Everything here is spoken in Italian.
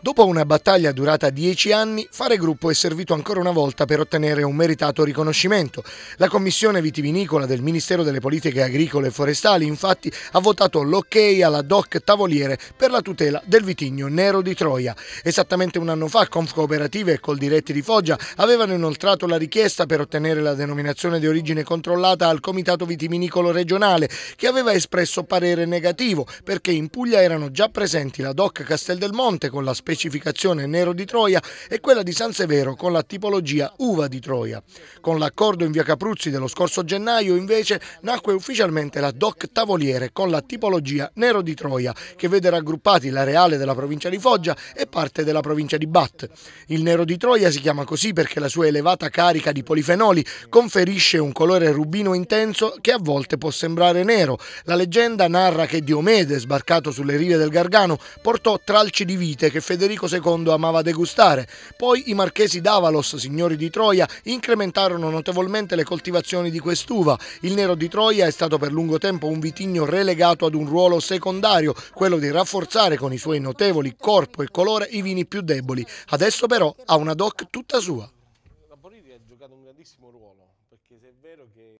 Dopo una battaglia durata dieci anni, fare gruppo è servito ancora una volta per ottenere un meritato riconoscimento. La Commissione Vitivinicola del Ministero delle Politiche Agricole e Forestali infatti ha votato l'ok alla DOC Tavoliere per la tutela del vitigno nero di Troia. Esattamente un anno fa Confcooperative e Coldiretti di Foggia avevano inoltrato la richiesta per ottenere la denominazione di origine controllata al Comitato Vitivinicolo regionale che aveva espresso parere negativo perché in Puglia erano già presenti la DOC Castel del Monte con la specificazione Nero di Troia e quella di San Severo con la tipologia Uva di Troia. Con l'accordo in via Capruzzi dello scorso gennaio invece nacque ufficialmente la DOC Tavoliere con la tipologia Nero di Troia che vede raggruppati la Reale della provincia di Foggia e parte della provincia di Bat. Il Nero di Troia si chiama così perché la sua elevata carica di polifenoli conferisce un colore rubino intenso che a volte può sembrare nero. La leggenda narra che Diomede, sbarcato sulle rive del Gargano, portò tralci di vite che federico Federico II amava degustare. Poi i marchesi d'Avalos, signori di Troia, incrementarono notevolmente le coltivazioni di quest'uva. Il nero di Troia è stato per lungo tempo un vitigno relegato ad un ruolo secondario, quello di rafforzare con i suoi notevoli corpo e colore i vini più deboli. Adesso però ha una DOC tutta sua. La politica ha giocato un grandissimo ruolo, perché se è vero che...